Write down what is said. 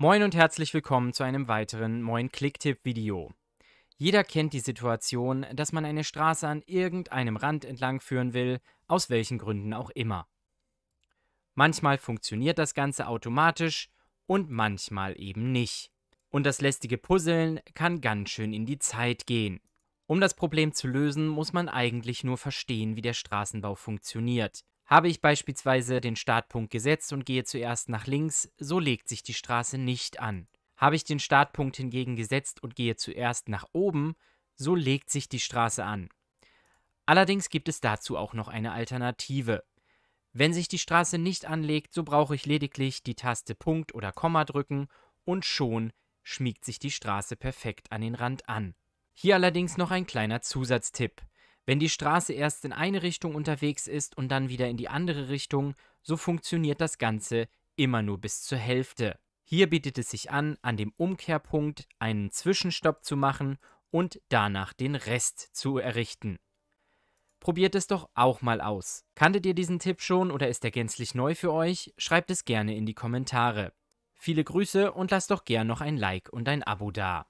Moin und herzlich willkommen zu einem weiteren Moin Klicktipp Video. Jeder kennt die Situation, dass man eine Straße an irgendeinem Rand entlang führen will, aus welchen Gründen auch immer. Manchmal funktioniert das Ganze automatisch und manchmal eben nicht. Und das lästige Puzzeln kann ganz schön in die Zeit gehen. Um das Problem zu lösen, muss man eigentlich nur verstehen, wie der Straßenbau funktioniert habe ich beispielsweise den Startpunkt gesetzt und gehe zuerst nach links, so legt sich die Straße nicht an. Habe ich den Startpunkt hingegen gesetzt und gehe zuerst nach oben, so legt sich die Straße an. Allerdings gibt es dazu auch noch eine Alternative. Wenn sich die Straße nicht anlegt, so brauche ich lediglich die Taste Punkt oder Komma drücken und schon schmiegt sich die Straße perfekt an den Rand an. Hier allerdings noch ein kleiner Zusatztipp. Wenn die Straße erst in eine Richtung unterwegs ist und dann wieder in die andere Richtung, so funktioniert das Ganze immer nur bis zur Hälfte. Hier bietet es sich an, an dem Umkehrpunkt einen Zwischenstopp zu machen und danach den Rest zu errichten. Probiert es doch auch mal aus. Kanntet ihr diesen Tipp schon oder ist er gänzlich neu für euch? Schreibt es gerne in die Kommentare. Viele Grüße und lasst doch gern noch ein Like und ein Abo da.